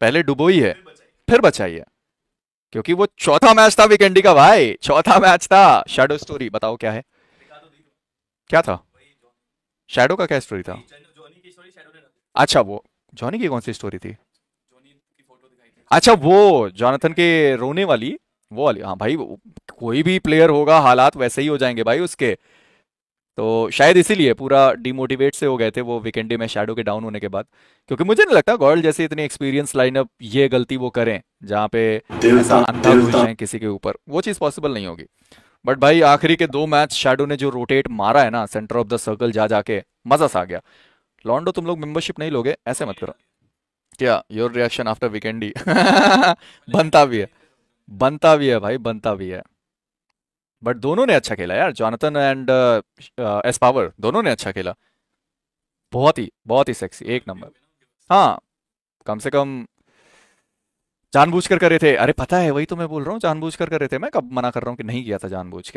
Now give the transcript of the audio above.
पहले डुबोई है फिर बचाई है क्योंकि वो चौथा मैच था विकेंडी का भाई चौथा मैच था शेडो स्टोरी बताओ क्या है क्या था शेडो का क्या स्टोरी था अच्छा वो जॉनी की कौन सी स्टोरी थी अच्छा वो जॉनथन के रोने वाली वो वाली हाँ भाई कोई भी प्लेयर होगा हालात वैसे ही हो जाएंगे भाई उसके तो शायद इसीलिए पूरा डिमोटिवेट से हो गए थे वो वीकेंडे में शेडो के डाउन होने के बाद क्योंकि मुझे नहीं लगता गॉयल जैसे इतनी एक्सपीरियंस लाइनअप ये गलती वो करें जहाँ पे ऐसा अंधा किसी के ऊपर वो चीज़ पॉसिबल नहीं होगी बट भाई आखिरी के दो मैच शेडो ने जो रोटेट मारा है ना सेंटर ऑफ द सर्कल जा जाके मजा सा गया लॉन्डो तुम लोग मेंबरशिप नहीं लोगे ऐसे मत करो क्या योर रिएक्शन आफ्टर वीकेंडी बनता भी है बनता भी है भाई बनता भी है बट दोनों ने अच्छा खेला यार जॉनथन एंड एस पावर दोनों ने अच्छा खेला बहुत ही बहुत ही सेक्सी एक नंबर हाँ कम से कम जानबूझकर कर रहे थे अरे पता है वही तो मैं बोल रहा हूँ जानबूझकर कर रहे थे मैं कब मना कर रहा हूँ कि नहीं किया था जानबूझ के